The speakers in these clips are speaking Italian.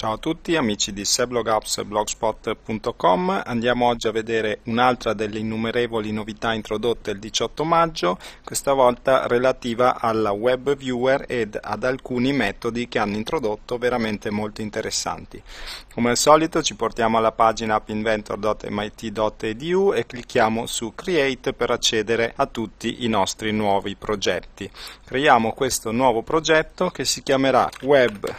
Ciao a tutti amici di Seblogapps e blogspot.com, andiamo oggi a vedere un'altra delle innumerevoli novità introdotte il 18 maggio, questa volta relativa alla web viewer ed ad alcuni metodi che hanno introdotto veramente molto interessanti. Come al solito ci portiamo alla pagina appinventor.mit.edu e clicchiamo su create per accedere a tutti i nostri nuovi progetti. Creiamo questo nuovo progetto che si chiamerà web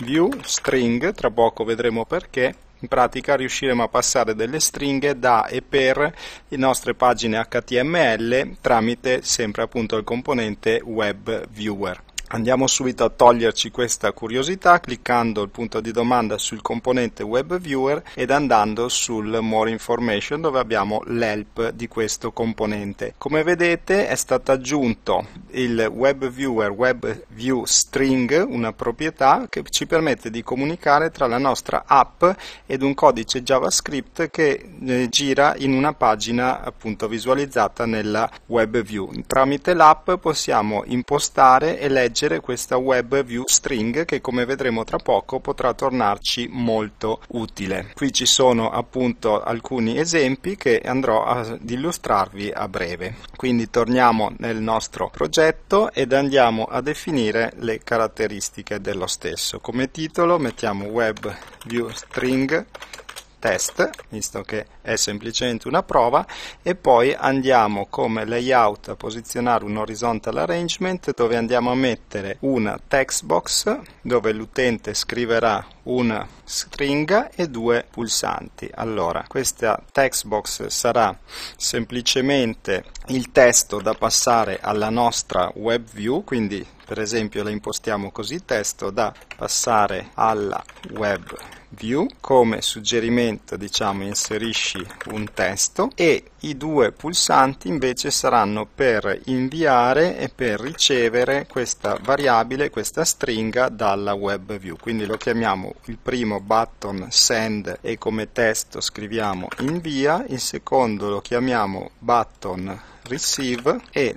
view string, tra poco vedremo perché, in pratica riusciremo a passare delle stringhe da e per le nostre pagine HTML tramite sempre appunto il componente web viewer. Andiamo subito a toglierci questa curiosità cliccando il punto di domanda sul componente web viewer ed andando sul more information dove abbiamo l'help di questo componente. Come vedete è stato aggiunto il web viewer web view string, una proprietà che ci permette di comunicare tra la nostra app ed un codice JavaScript che eh, gira in una pagina appunto visualizzata nella web view. Tramite l'app possiamo impostare e leggere leggere questa web view string che come vedremo tra poco potrà tornarci molto utile. Qui ci sono appunto alcuni esempi che andrò ad illustrarvi a breve. Quindi torniamo nel nostro progetto ed andiamo a definire le caratteristiche dello stesso. Come titolo mettiamo web view string test, visto che è semplicemente una prova, e poi andiamo come layout a posizionare un horizontal arrangement dove andiamo a mettere una text box dove l'utente scriverà una stringa e due pulsanti. Allora, questa text box sarà semplicemente il testo da passare alla nostra web view, quindi per esempio la impostiamo così, testo da passare alla web view, come suggerimento diciamo inserisci un testo e i due pulsanti invece saranno per inviare e per ricevere questa variabile, questa stringa dalla web view, quindi lo chiamiamo il primo button send e come testo scriviamo invia, il secondo lo chiamiamo button receive e,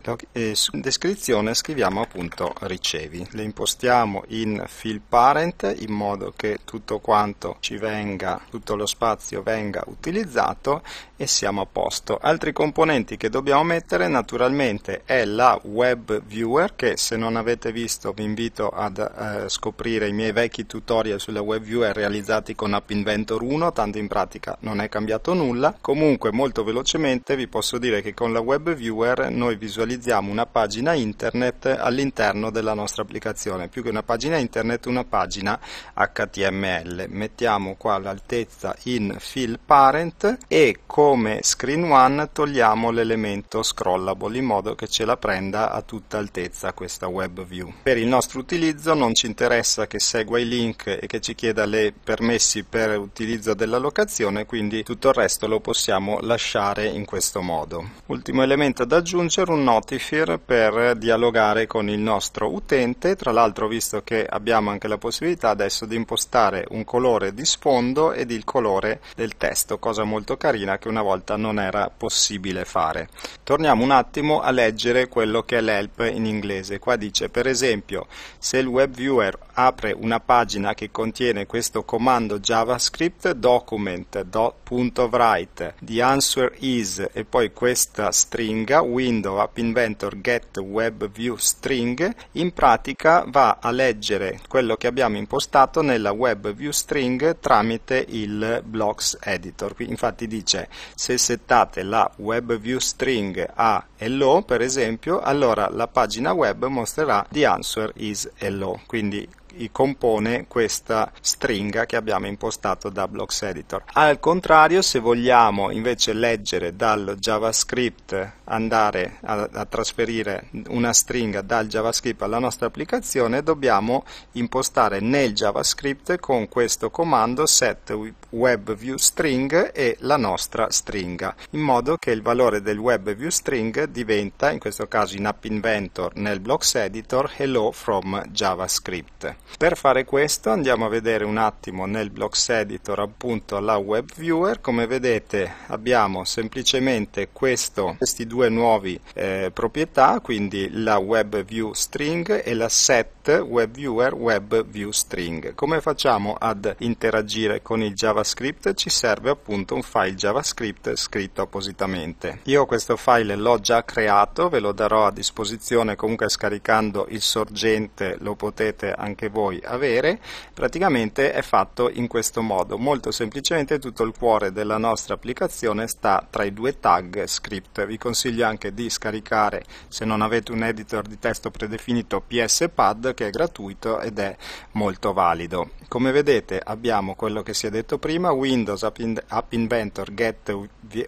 in descrizione scriviamo appunto ricevi. Le impostiamo in fill parent in modo che tutto quanto ci venga, tutto lo spazio venga utilizzato e siamo a posto. Altri componenti che dobbiamo mettere naturalmente è la web viewer che se non avete visto vi invito ad eh, scoprire i miei vecchi tutorial sulla web viewer realizzati con App Inventor 1, tanto in pratica non è cambiato nulla. Comunque molto velocemente vi posso dire che con la web viewer viewer noi visualizziamo una pagina internet all'interno della nostra applicazione, più che una pagina internet una pagina HTML. Mettiamo qua l'altezza in fill parent e come screen one togliamo l'elemento scrollable in modo che ce la prenda a tutta altezza questa web view. Per il nostro utilizzo non ci interessa che segua i link e che ci chieda le permessi per utilizzo della locazione, quindi tutto il resto lo possiamo lasciare in questo modo. Ultimo elemento strumento da aggiungere un notifier per dialogare con il nostro utente, tra l'altro visto che abbiamo anche la possibilità adesso di impostare un colore di sfondo ed il colore del testo, cosa molto carina che una volta non era possibile fare. Torniamo un attimo a leggere quello che è l'help in inglese, qua dice per esempio se il web viewer apre una pagina che contiene questo comando javascript document.write di answer is e poi questa stringa stringa window app inventor get web view string in pratica va a leggere quello che abbiamo impostato nella web view string tramite il blocks editor infatti dice se settate la web view string a hello per esempio allora la pagina web mostrerà the answer is hello quindi compone questa stringa che abbiamo impostato da Blocks Editor. Al contrario, se vogliamo invece leggere dal JavaScript, andare a, a trasferire una stringa dal JavaScript alla nostra applicazione, dobbiamo impostare nel JavaScript con questo comando set WebViewString e la nostra stringa, in modo che il valore del WebViewString diventa, in questo caso in App Inventor nel Blocks Editor, Hello from JavaScript. Per fare questo andiamo a vedere un attimo nel Blocks Editor appunto la WebViewer, come vedete abbiamo semplicemente questo, questi due nuovi eh, proprietà, quindi la WebViewString e la set WebViewer WebViewString. Come facciamo ad interagire con il JavaScript? JavaScript ci serve appunto un file JavaScript scritto appositamente. Io questo file l'ho già creato, ve lo darò a disposizione comunque scaricando il sorgente, lo potete anche voi avere. Praticamente è fatto in questo modo, molto semplicemente tutto il cuore della nostra applicazione sta tra i due tag script. Vi consiglio anche di scaricare, se non avete un editor di testo predefinito, PSPad che è gratuito ed è molto valido. Come vedete abbiamo quello che si è detto prima prima Windows App, in, App Inventor Get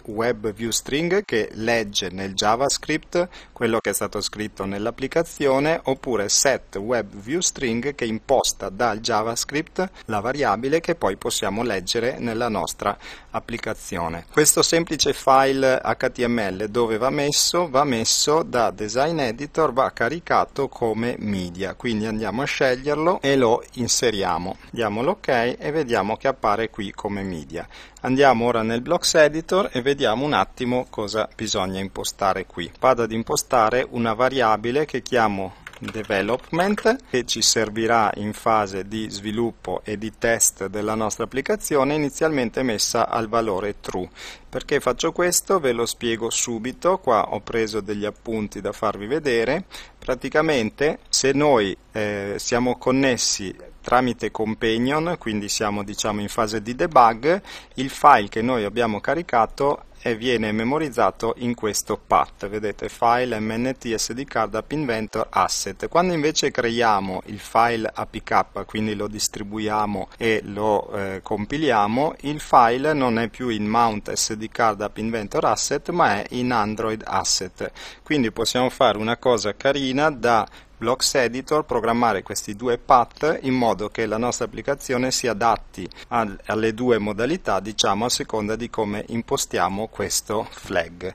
Web View String che legge nel JavaScript quello che è stato scritto nell'applicazione oppure Set Web View String che imposta dal JavaScript la variabile che poi possiamo leggere nella nostra applicazione. Questo semplice file HTML dove va messo? Va messo da Design Editor, va caricato come media, quindi andiamo a sceglierlo e lo inseriamo. Diamo l'ok e vediamo che appare qui come media. Andiamo ora nel blocks editor e vediamo un attimo cosa bisogna impostare qui. Vado ad impostare una variabile che chiamo development che ci servirà in fase di sviluppo e di test della nostra applicazione inizialmente messa al valore true. Perché faccio questo? Ve lo spiego subito, qua ho preso degli appunti da farvi vedere. Praticamente se noi eh, siamo connessi tramite companion, quindi siamo diciamo in fase di debug, il file che noi abbiamo caricato e viene memorizzato in questo path, vedete file mnt sdk app inventor asset. Quando invece creiamo il file apk, quindi lo distribuiamo e lo eh, compiliamo, il file non è più in mount sdk app inventor asset ma è in android asset. Quindi possiamo fare una cosa carina da Blocks Editor programmare questi due path in modo che la nostra applicazione si adatti al, alle due modalità, diciamo a seconda di come impostiamo questo flag.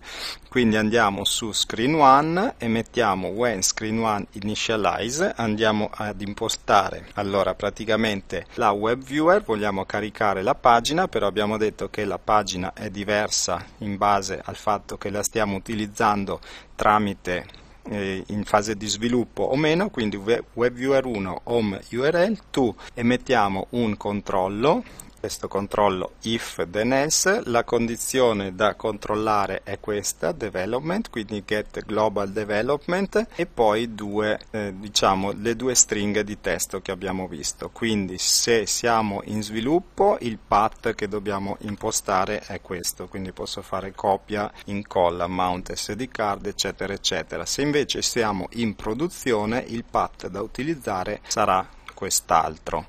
Quindi andiamo su screen 1 e mettiamo when screen 1 initialize, andiamo ad impostare allora praticamente la web viewer, vogliamo caricare la pagina, però abbiamo detto che la pagina è diversa in base al fatto che la stiamo utilizzando tramite eh, in fase di sviluppo o meno, quindi web viewer 1 home URL 2 e mettiamo un controllo questo controllo if then else, la condizione da controllare è questa, development, quindi get global development e poi due, eh, diciamo, le due stringhe di testo che abbiamo visto. Quindi se siamo in sviluppo il path che dobbiamo impostare è questo, quindi posso fare copia, incolla, mount SD card eccetera eccetera. Se invece siamo in produzione il path da utilizzare sarà quest'altro.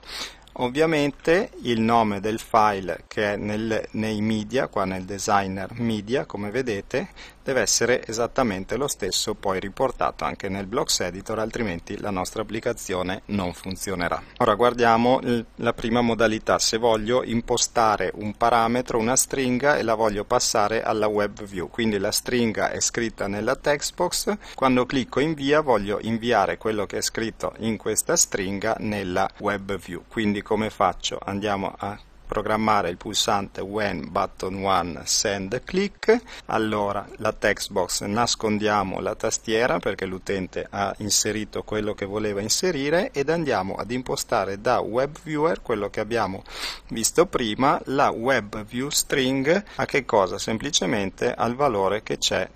Ovviamente il nome del file che è nel, nei media, qua nel designer media come vedete, deve essere esattamente lo stesso poi riportato anche nel blocks editor altrimenti la nostra applicazione non funzionerà ora guardiamo la prima modalità se voglio impostare un parametro una stringa e la voglio passare alla web view quindi la stringa è scritta nella textbox, quando clicco invia voglio inviare quello che è scritto in questa stringa nella web view quindi come faccio andiamo a programmare il pulsante When Button 1 Send Click, allora la text box nascondiamo la tastiera perché l'utente ha inserito quello che voleva inserire ed andiamo ad impostare da Web Viewer quello che abbiamo visto prima, la Web View String, a che cosa? Semplicemente al valore che c'è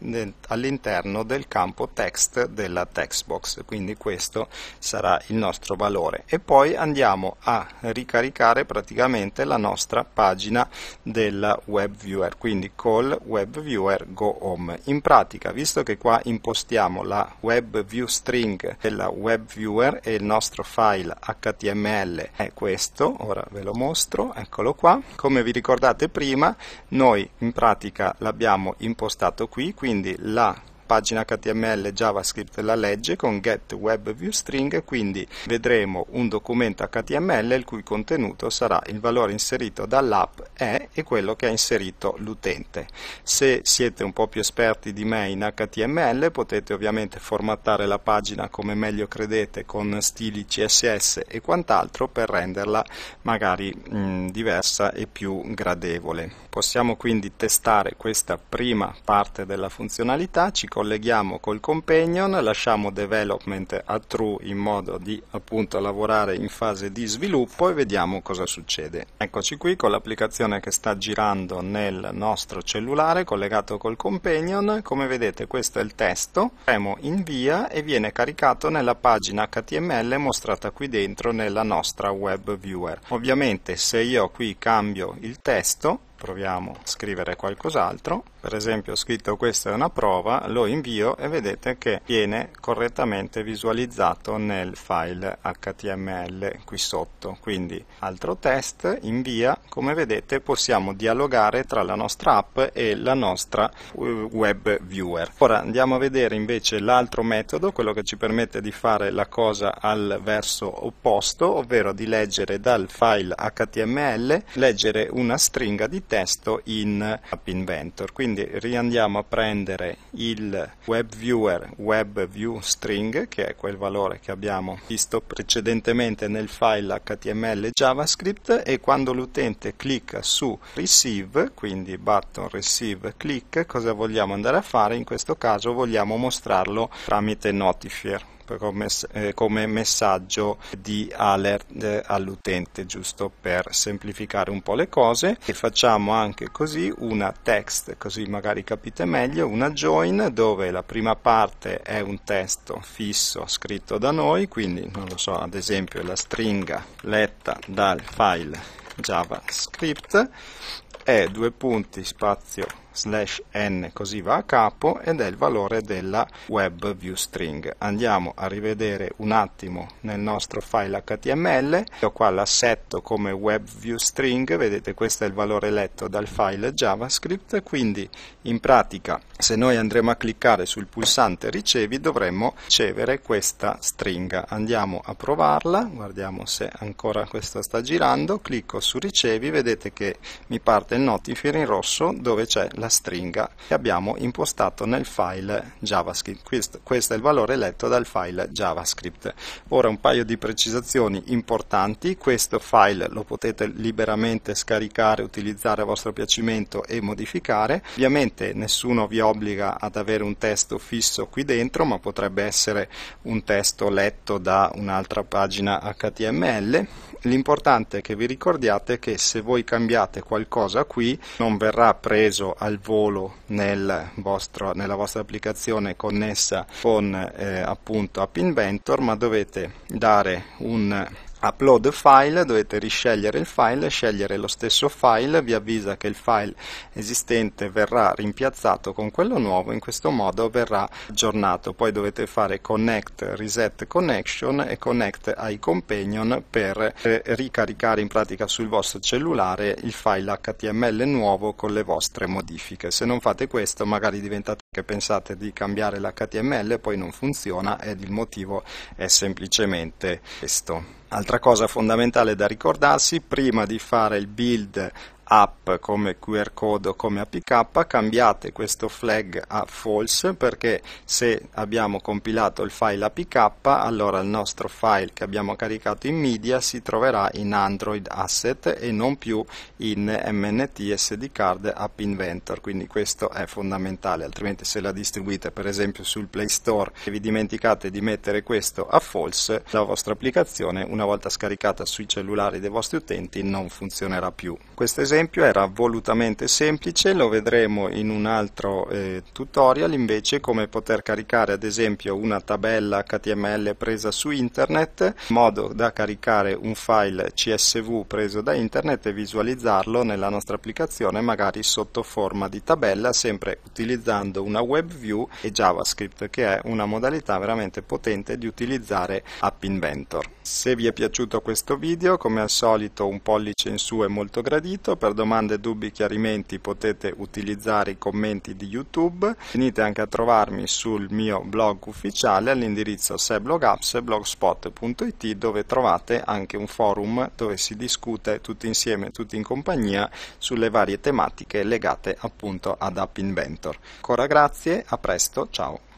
all'interno del campo text della text box, quindi questo sarà il nostro valore e poi andiamo a ricaricare praticamente la nostra pagina del web viewer, quindi call web viewer go home. In pratica, visto che qua impostiamo la web view string della web viewer e il nostro file html è questo, ora ve lo mostro, eccolo qua. Come vi ricordate prima, noi in pratica l'abbiamo impostato qui, quindi la pagina HTML JavaScript la legge con get web view string, quindi vedremo un documento HTML il cui contenuto sarà il valore inserito dall'app è e quello che ha inserito l'utente. Se siete un po' più esperti di me in HTML potete ovviamente formattare la pagina come meglio credete con stili CSS e quant'altro per renderla magari mh, diversa e più gradevole. Possiamo quindi testare questa prima parte della funzionalità, ci colleghiamo col companion, lasciamo development a true in modo di appunto lavorare in fase di sviluppo e vediamo cosa succede. Eccoci qui con l'applicazione che sta girando nel nostro cellulare collegato col companion, come vedete questo è il testo, premo invia e viene caricato nella pagina HTML mostrata qui dentro nella nostra web viewer. Ovviamente se io qui cambio il testo, proviamo a scrivere qualcos'altro, per esempio ho scritto questa è una prova, lo invio e vedete che viene correttamente visualizzato nel file html qui sotto. Quindi altro test, invia, come vedete possiamo dialogare tra la nostra app e la nostra eh, web viewer. Ora andiamo a vedere invece l'altro metodo, quello che ci permette di fare la cosa al verso opposto, ovvero di leggere dal file html, leggere una stringa di testo in App Inventor. Quindi quindi riandiamo a prendere il web viewer web view string che è quel valore che abbiamo visto precedentemente nel file html javascript e quando l'utente clicca su receive quindi button receive click cosa vogliamo andare a fare in questo caso vogliamo mostrarlo tramite notifier come, eh, come messaggio di alert eh, all'utente, giusto per semplificare un po' le cose. E facciamo anche così una text, così magari capite meglio, una join dove la prima parte è un testo fisso scritto da noi, quindi non lo so, ad esempio la stringa letta dal file JavaScript e due punti spazio slash n così va a capo ed è il valore della web view string andiamo a rivedere un attimo nel nostro file html Io qua l'assetto come web view string vedete questo è il valore letto dal file javascript quindi in pratica se noi andremo a cliccare sul pulsante ricevi dovremmo ricevere questa stringa andiamo a provarla guardiamo se ancora questa sta girando clicco su ricevi vedete che mi parte il notifier in rosso dove c'è la stringa che abbiamo impostato nel file javascript. Questo, questo è il valore letto dal file javascript. Ora un paio di precisazioni importanti, questo file lo potete liberamente scaricare, utilizzare a vostro piacimento e modificare. Ovviamente nessuno vi obbliga ad avere un testo fisso qui dentro, ma potrebbe essere un testo letto da un'altra pagina HTML L'importante è che vi ricordiate che se voi cambiate qualcosa qui non verrà preso al volo nel vostro, nella vostra applicazione connessa con eh, appunto App Inventor, ma dovete dare un upload file, dovete riscegliere il file, scegliere lo stesso file, vi avvisa che il file esistente verrà rimpiazzato con quello nuovo, in questo modo verrà aggiornato, poi dovete fare connect reset connection e connect ai companion per eh, ricaricare in pratica sul vostro cellulare il file html nuovo con le vostre modifiche, se non fate questo magari diventate che pensate di cambiare l'html e poi non funziona ed il motivo è semplicemente questo. Altra cosa fondamentale da ricordarsi, prima di fare il build app come QR code o come apk cambiate questo flag a false perché se abbiamo compilato il file apk allora il nostro file che abbiamo caricato in media si troverà in android asset e non più in mnt sd card app inventor quindi questo è fondamentale altrimenti se la distribuite per esempio sul play store e vi dimenticate di mettere questo a false la vostra applicazione una volta scaricata sui cellulari dei vostri utenti non funzionerà più questo esempio esempio era volutamente semplice, lo vedremo in un altro eh, tutorial invece come poter caricare ad esempio una tabella HTML presa su internet in modo da caricare un file CSV preso da internet e visualizzarlo nella nostra applicazione magari sotto forma di tabella sempre utilizzando una web view e JavaScript che è una modalità veramente potente di utilizzare App Inventor. Se vi è piaciuto questo video come al solito un pollice in su è molto gradito per domande, dubbi, chiarimenti potete utilizzare i commenti di YouTube. Venite anche a trovarmi sul mio blog ufficiale all'indirizzo seblogapps blogspot.it dove trovate anche un forum dove si discute tutti insieme, tutti in compagnia sulle varie tematiche legate appunto ad App Inventor. Ancora grazie, a presto, ciao!